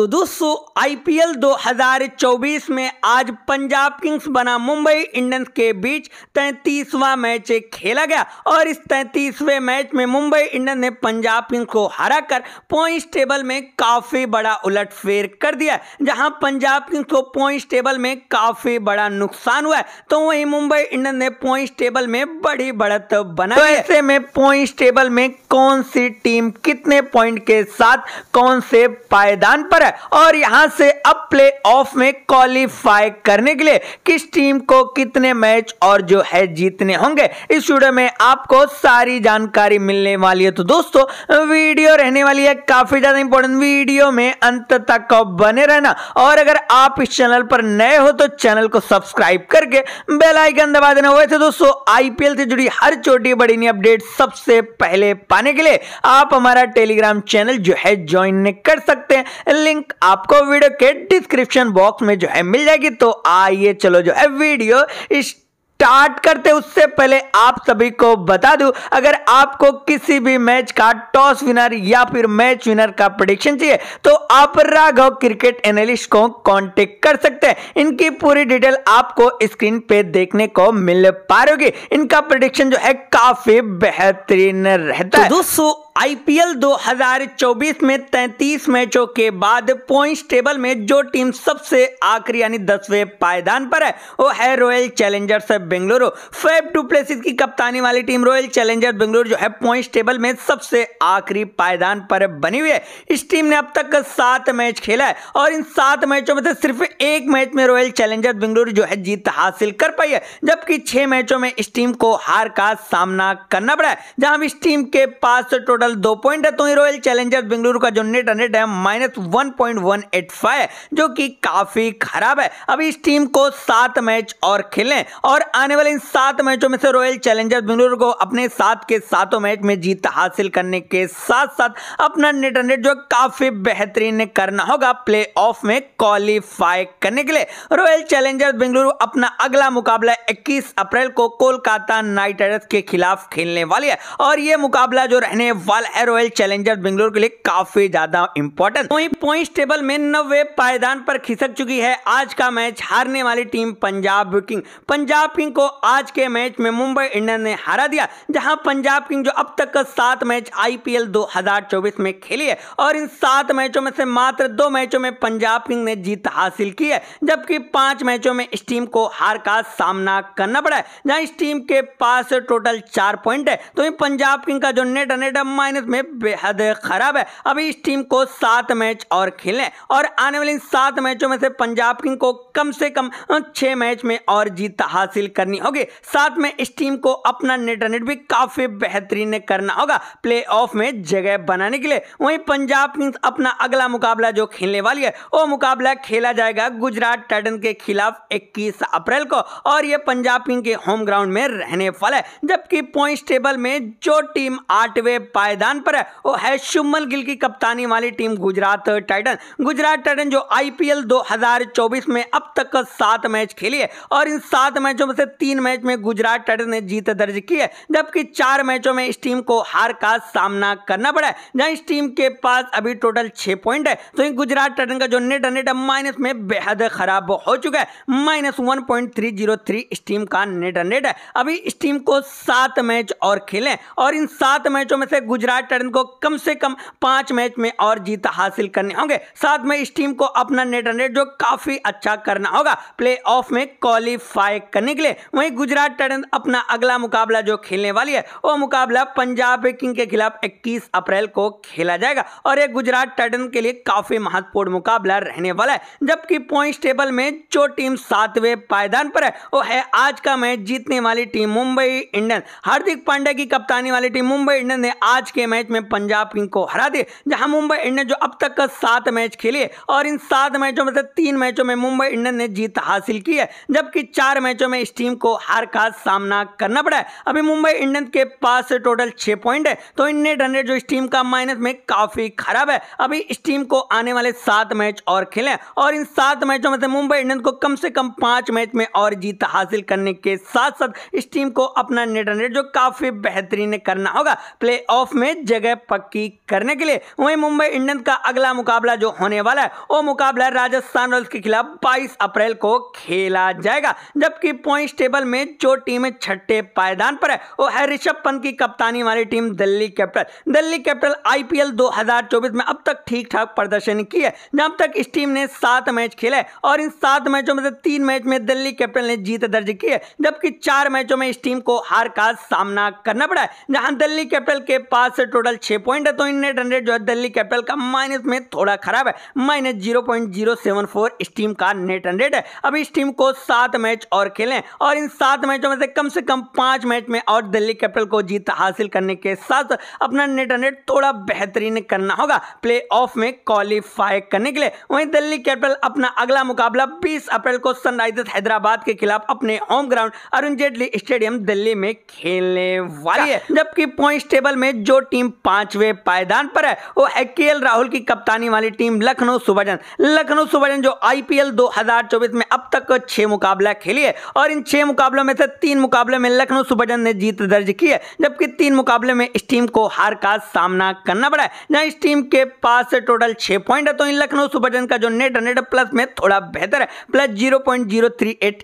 तो दोस्तों आईपीएल 2024 में आज पंजाब किंग्स बना मुंबई इंडियंस के बीच तैतीसवा मैच खेला गया और इस तैंतीसवें मैच में मुंबई इंडियंस ने पंजाब किंग्स को हराकर पॉइंट्स टेबल में काफ़ी बड़ा उलटफेर कर दिया जहां पंजाब किंग्स को पॉइंट्स टेबल में काफ़ी बड़ा नुकसान हुआ है तो वहीं मुंबई इंडियंस ने पॉइंट्स टेबल में बड़ी बढ़त बनाई तो ऐसे में पॉइंट्स टेबल में कौन सी टीम कितने पॉइंट के साथ कौन से पायदान पर है है और यहां से अब प्ले ऑफ में क्वालिफाई करने के लिए किस टीम को कितने मैच और जो है जीतने होंगे इस वीडियो में आपको सारी जानकारी मिलने वाली है तो दोस्तों वीडियो रहने वाली है काफी ज्यादा इंपॉर्टेंट वीडियो में अंत तक बने रहना और अगर आप इस चैनल पर नए हो तो चैनल को सब्सक्राइब करके बेल आइकन दबा देना वैसे दोस्तों आईपीएल से जुड़ी हर छोटी बड़ी नई अपडेट सबसे पहले पाने के लिए आप हमारा टेलीग्राम चैनल जो है ज्वाइन कर सकते हैं लिंक लिंक आपको वीडियो के डिस्क्रिप्शन बॉक्स में जो है मिल जाएगी तो आइए चलो जो है वीडियो इस स्टार्ट करते उससे पहले आप सभी को बता दूं अगर आपको किसी भी मैच का टॉस विनर या फिर मैच विनर का प्रोडिक्शन चाहिए तो आप राघव क्रिकेट एनालिस्ट को कांटेक्ट कर सकते हैं इनकी पूरी डिटेल आपको स्क्रीन पे देखने को मिल पा रही इनका प्रोडिक्शन जो है काफी बेहतरीन रहता तो है दोस्तों आईपीएल 2024 में 33 मैचों के बाद पॉइंट्स टेबल में जो टीम सबसे आखिरी यानी दसवें पायदान पर है वो है Royal Challengers Bengaluru Faf Plessis की कप्तानी वाली टीम रॉयल चैलेंजर्स बेंगलुरु जो है पॉइंट्स टेबल में सबसे आखिरी पायदान पर बनी हुई है इस टीम ने अब तक सात मैच खेला है और इन सात मैचों में से सिर्फ एक मैच में रॉयल चैलेंजर्स बेंगलुरु जो है जीत हासिल कर पाई है जबकि छह मैचों में इस टीम को हार का सामना करना पड़ा है जहां इस टीम के पास टोटल टोटल दो पॉइंट है तो ही रॉयल चैलेंजर्स बेंगलुरु का जो नेट हंड्रेड है minus one point one eight five जो कि काफी खराब है अब इस टीम को सात मैच और खेलें और आने वाले इन सात मैचों में से रॉयल चैलेंजर्स बेंगलुरु को अपने सात के सातों मैच में जीत हासिल करने के साथ साथ अपना नेट हंड्रेड जो काफी बेहतरीन करना होगा प्ले में क्वालिफाई करने के लिए रॉयल चैलेंजर्स बेंगलुरु अपना अगला मुकाबला इक्कीस अप्रैल को कोलकाता नाइट राइडर्स के खिलाफ खेलने वाली है और यह मुकाबला जो रहने रफाल एयर चैलेंजर बेंगलोर के लिए काफी ज्यादा इंपॉर्टेंट वही पॉइंट टेबल में नब्बे पायदान पर खिसक चुकी है आज का मैच हारने वाली team Punjab King Punjab King को आज के मैच में मुंबई इंडियन ने हरा दिया जहां पंजाब किंग जो अब तक सात मैच आईपीएल 2024 में खेली है और इन सात मैचों में से मात्र दो मैचों में पंजाब किंग ने जीत हासिल की है जबकि पांच मैचों में इस टीम को हार का सामना करना पड़ा है जहां इस टीम के पास टोटल चार पॉइंट है तो पंजाब किंग का जो नेट रन है माइनस में बेहद खराब है अभी इस टीम को सात मैच और खेलें और आने वाले सात मैचों में से पंजाब किंग को कम से कम छह मैच में और जीत हासिल करनी होगी साथ में इस टीम को अपना नेट रनिट भी काफ़ी बेहतरीन करना होगा प्ले ऑफ में जगह बनाने के लिए वहीं पंजाब किंग्स अपना अगला मुकाबला जो खेलने वाली है वो मुकाबला खेला जाएगा गुजरात टाइटन के खिलाफ 21 अप्रैल को और ये पंजाब किंग के होम ग्राउंड में रहने वाला है जबकि पॉइंट टेबल में जो टीम आठवें पाए पायदान पर है वो है शुमल गिल की कप्तानी वाली team Gujarat Titan Gujarat Titan जो आईपीएल 2024 में अब तक सात मैच खेली है और इन सात मैचों में से तीन मैच में गुजरात टाइटन ने जीत दर्ज की है जबकि चार मैचों में इस टीम को हार का सामना करना पड़ा है जहां इस टीम के पास अभी टोटल छह पॉइंट है तो इन गुजरात टाइटन का जो नेट रनरेट है माइनस में बेहद खराब हो चुका है minus one point three zero three इस टीम का नेट रनरेट है अभी इस टीम को सात मैच और खेले और इन सात मैचों में से गुजरात गुजरात टाइटन को कम से कम पांच मैच में और जीत हासिल करने होंगे साथ में इस टीम को अपना नेट रन रेट जो काफी अच्छा करना होगा प्ले ऑफ में क्वालिफाई करने के लिए वहीं गुजरात टाइटन अपना अगला मुकाबला जो खेलने वाली है वो मुकाबला पंजाब किंग के खिलाफ इक्कीस अप्रैल को खेला जाएगा और ये गुजरात टाइटन के लिए काफी महत्वपूर्ण मुकाबला रहने वाला है जबकि पॉइंट टेबल में जो टीम सातवें पायदान पर है वो है आज का मैच जीतने वाली टीम मुंबई इंडियन हार्दिक पांड्या की कप्तानी वाली टीम मुंबई इंडियन ने आज के मैच में पंजाब किंग को हरा दिया जहां मुंबई इंडियन जो अब तक सात मैच खेले और इन सात मैचों में से तीन मैचों में मुंबई इंडियन ने जीत हासिल की है जबकि चार मैचों में इस टीम को हार का सामना करना पड़ा है अभी मुंबई इंडियन के पास टोटल छह पॉइंट है तो इन नेट जो इस टीम का माइनस में काफ़ी खराब है अभी इस टीम को आने वाले सात मैच और खेले और इन सात मैचों में से मुंबई इंडियन को कम से कम पांच मैच में और जीत हासिल करने के साथ साथ इस टीम को अपना नेट हंड्रेड जो काफ़ी बेहतरीन करना होगा प्ले ऑफ में जगह पक्की करने के लिए वहीं मुंबई इंडियंस का अगला मुकाबला जो होने वाला है वो मुकाबला राजस्थान रॉयल्स के खिलाफ 22 अप्रैल को खेला जाएगा जबकि पॉइंट टेबल में जो टीम छठे पायदान पर है वो है ऋषभ पंत की कप्तानी वाली team Delhi Capital Delhi Capital IPL 2024 में अब तक ठीक ठाक प्रदर्शन की है जब तक इस टीम ने सात मैच खेले और इन सात मैचों में से तीन मैच में दिल्ली कैपिटल ने जीत दर्ज की है जबकि चार मैचों में इस टीम को हार का सामना करना पड़ा है जहां दिल्ली कैपिटल के पास पास से टोटल छः पॉइंट है तो इन नेट हंड्रेड जो है दिल्ली कैपिटल का माइनस में थोड़ा खराब है minus zero point zero seven four इस टीम का नेट हंड्रेड है अब इस टीम को सात मैच और खेलें और इन सात मैचों में से कम से कम पाँच मैच में और दिल्ली कैपिटल को जीत हासिल करने के साथ अपना नेट हंड्रेड थोड़ा बेहतरीन करना होगा प्ले ऑफ में क्वालिफाई करने के लिए वहीं दिल्ली कैपिटल अपना अगला मुकाबला बीस अप्रैल को सनराइजर्स हैदराबाद के खिलाफ अपने home ground Arun Jaitley stadium Delhi में खेलने वाली है जबकि पॉइंट टेबल में जो टीम पांचवे पायदान पर है वो के राहुल की कप्तानी वाली team Lucknow super giants Lucknow super giants जो आईपीएल 2024 में अब तक छह मुकाबला खेली है और इन छह मुकाबलों में से तीन मुकाबले में लखनऊ सुबर्जन ने जीत दर्ज की है जबकि तीन मुकाबले में इस टीम को हार का सामना करना पड़ा है जहां इस टीम के पास टोटल छह पॉइंट है तो इन लखनऊ सुबर्जन का जो नेट रन प्लस में थोड़ा बेहतर है प्लस जीरो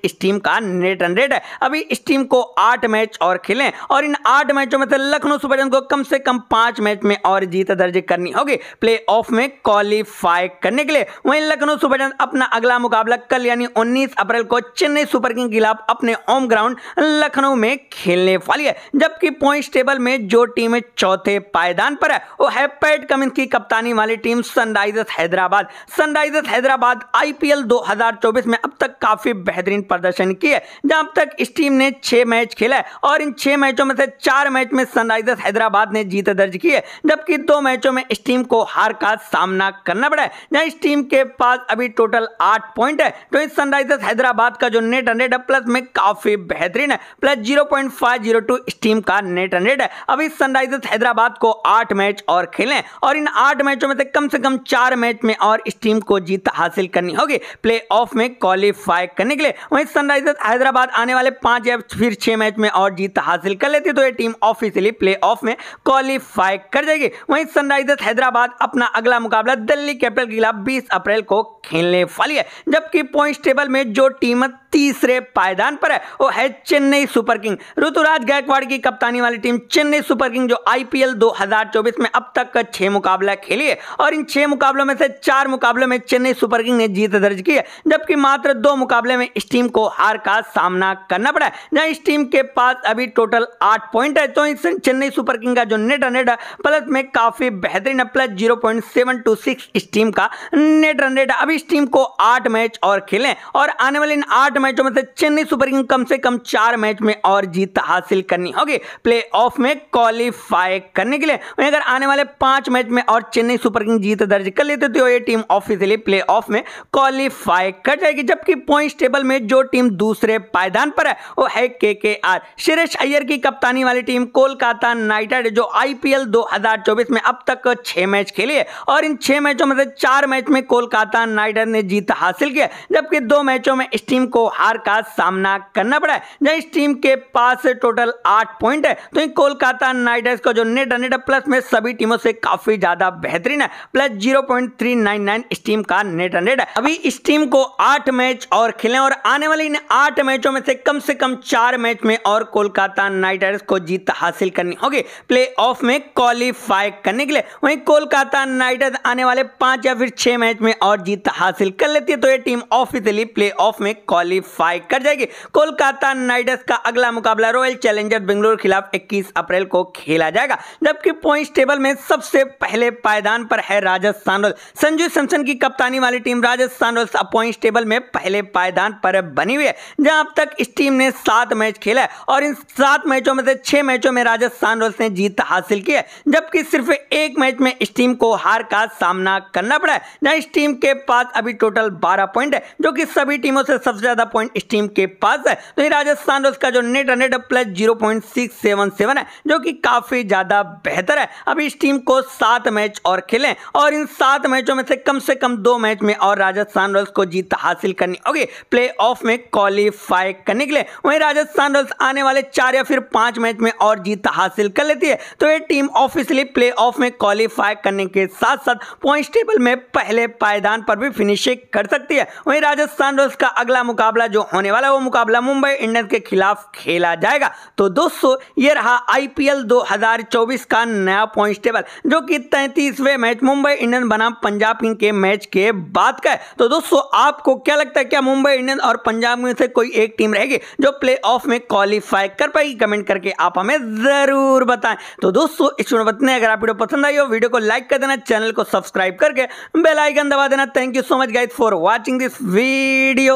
इस टीम का नेट रन है अभी इस टीम को आठ मैच और खेले और इन आठ मैचों में से लखनऊ सुबर्जन को कम से से कम पांच मैच में और जीत दर्ज करनी होगी प्ले ऑफ में क्वालिफाई करने के लिए वहीं लखनऊ सुपर जॉयंट अपना अगला मुकाबला कल यानी 19 अप्रैल को चेन्नई सुपर किंग खिलाफ अपने होम ग्राउंड लखनऊ में खेलने वाली है जबकि पॉइंट टेबल में जो टीम चौथे पायदान पर है वो है पैट कमिंस की कप्तानी वाली team Sunrisers Hyderabad Sunrisers Hyderabad IPL 2024 में अब तक काफी बेहतरीन प्रदर्शन की है जहां अब तक इस टीम ने छह मैच खेला है और इन छह मैचों में से चार मैच में सनराइजर्स हैदराबाद ने जीत दर्ज की है जबकि दो मैचों में इस टीम को हार का सामना करना पड़ा है जहां इस टीम के पास अभी टोटल आठ पॉइंट है तो इस सनराइजर्स हैदराबाद का जो नेट हंड्रेड है प्लस में काफी बेहतरीन है plus zero point five zero two इस टीम का नेट हंड्रेड है अभी सनराइजर्स हैदराबाद को आठ मैच और खेलें और इन आठ मैचों में से कम से कम चार मैच में और इस टीम को जीत हासिल करनी होगी प्ले ऑफ में क्वालिफाई करने के लिए वहीं सनराइजर्स हैदराबाद आने वाले पांच या फिर छह मैच में और जीत हासिल कर लेती तो ये टीम ऑफिशियली प्ले ऑफ में क्वालिफाई कर जाएगी वहीं सनराइजर्स हैदराबाद अपना अगला मुकाबला दिल्ली कैपिटल के खिलाफ बीस अप्रैल को खेलने वाली है जबकि पॉइंट टेबल में जो टीम तीसरे पायदान पर है वो है चेन्नई सुपर किंग ऋतुराज गायकवाड़ की कप्तानी वाली टीम चेन्नई सुपर किंग जो आईपीएल 2024 में अब तक छह मुकाबला खेली है और इन छह मुकाबलों में से चार मुकाबलों में चेन्नई सुपर किंग ने जीत दर्ज की है जबकि मात्र दो मुकाबले में इस टीम को हार का सामना करना पड़ा है जहां इस टीम के पास अभी टोटल आठ पॉइंट है तो इस चेन्नई सुपर किंग का जो नेट रन रेट प्लस में काफ़ी बेहतरीन plus zero point seven two six इस टीम का नेट रन रेट अभी इस टीम को आठ मैच और खेलें और आने वाले इन आठ मैचों में से चेन्नई सुपर किंग कम से कम चार मैच में और जीत हासिल करनी होगी प्ले ऑफ में क्वालिफाई करने के लिए अगर आने वाले पांच मैच में और चेन्नई सुपर किंग जीत दर्ज कर लेते तो ये टीम ऑफिशियली प्ले ऑफ में क्वालिफाई कर जाएगी जबकि पॉइंट टेबल में जो टीम दूसरे पायदान पर है वो है के के आर श्रेष अय्यर की कप्तानी वाली टीम कोलकाता नाइट राइडर जो आईपीएल 2024 में अब तक छह मैच खेले और इन छह मैचों में से चार मैच में कोलकाता नाइट ने जीत हासिल किया जबकि दो मैचों में इस टीम को हार का सामना करना पड़ा जहां इस टीम के पास टोटल आठ पॉइंट है तो कोलकाता नाइट का जो नेट नेट प्लस में सभी टीमों से काफी ज्यादा बेहतरीन है प्लस जीरो इस टीम का नेट नेट है अभी इस टीम को आठ मैच और खेले और आने वाले इन आठ मैचों में से कम से कम चार मैच में और कोलकाता नाइट को जीत हासिल करनी होगी प्ले ऑफ में क्वालिफाई करने के लिए वहीं कोलकाता नाइट आने वाले पांच या फिर छह मैच में और जीत हासिल कर लेती है तो यह टीम ऑफिशियली प्ले ऑफ में क्वालिफाई कर जाएगी कोलकाता नाइटर्स का अगला मुकाबला रॉयल चैलेंजर बेंगलुरु खिलाफ 21 अप्रैल को खेला जाएगा जबकि पॉइंट टेबल में सबसे पहले पायदान पर है राजस्थान रॉयल संजू सैमसन की कप्तानी वाली team Rajasthan Royals point table में पहले पायदान पर बनी हुई है जहां अब तक इस टीम ने सात मैच खेला है और इन सात मैचों में से छह मैचों में राजस्थान रॉयल्स ने जीत हासिल हासिल की है जबकि सिर्फ एक मैच में इस टीम को हार का सामना करना पड़ा है जहाँ इस टीम के पास अभी टोटल 12 पॉइंट है जो कि सभी टीमों से सबसे ज़्यादा पॉइंट इस टीम के पास है तो ये राजस्थान रॉयल्स का जो net run rate plus zero है जो कि काफ़ी ज़्यादा बेहतर है अभी इस टीम को सात मैच और खेलें और इन सात मैचों में से कम से कम दो मैच में और राजस्थान रॉयल्स को जीत हासिल करनी होगी प्ले ऑफ में क्वालिफाई करने के लिए वहीं राजस्थान रॉयल्स आने वाले चार या फिर पांच मैच में और जीत हासिल कर लेती है तो तो ये टीम ऑफिशियली प्ले में क्वालिफाई करने के साथ साथ पॉइंट टेबल में पहले पायदान पर भी फिनिशिंग कर सकती है वहीं राजस्थान रॉयल्स का अगला मुकाबला जो होने वाला है वो मुकाबला मुंबई इंडियंस के खिलाफ खेला जाएगा तो दोस्तों ये रहा आईपीएल 2024 का नया पॉइंट टेबल जो कि तैंतीसवें मैच मुंबई इंडियंस बनाम पंजाब किंग के मैच के बाद का है तो दोस्तों आपको क्या लगता है क्या मुंबई इंडियंस और पंजाब किंग से कोई एक टीम रहेगी जो प्ले में क्वालिफाई कर पाएगी कमेंट करके आप हमें जरूर बताएं तो तो दोस्तों इस बतने अगर आप वीडियो पसंद आई हो वीडियो को लाइक कर देना चैनल को सब्सक्राइब करके बेल आइकन दबा देना thank you so much guys for watching this video